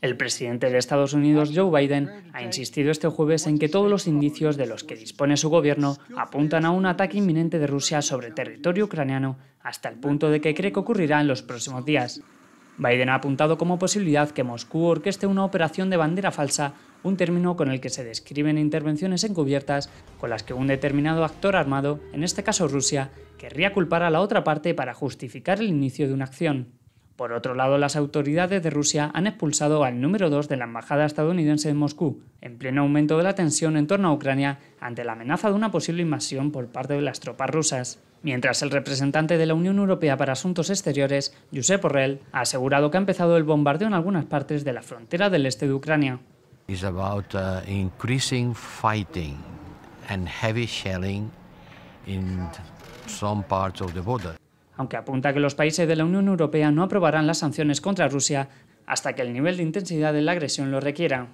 El presidente de Estados Unidos, Joe Biden, ha insistido este jueves en que todos los indicios de los que dispone su gobierno apuntan a un ataque inminente de Rusia sobre territorio ucraniano, hasta el punto de que cree que ocurrirá en los próximos días. Biden ha apuntado como posibilidad que Moscú orqueste una operación de bandera falsa, un término con el que se describen intervenciones encubiertas con las que un determinado actor armado, en este caso Rusia, querría culpar a la otra parte para justificar el inicio de una acción. Por otro lado, las autoridades de Rusia han expulsado al número 2 de la embajada estadounidense en Moscú, en pleno aumento de la tensión en torno a Ucrania ante la amenaza de una posible invasión por parte de las tropas rusas. Mientras el representante de la Unión Europea para Asuntos Exteriores, Josep Borrell, ha asegurado que ha empezado el bombardeo en algunas partes de la frontera del este de Ucrania. about, uh, increasing fighting and heavy shelling in some parts of the border aunque apunta que los países de la Unión Europea no aprobarán las sanciones contra Rusia hasta que el nivel de intensidad de la agresión lo requiera.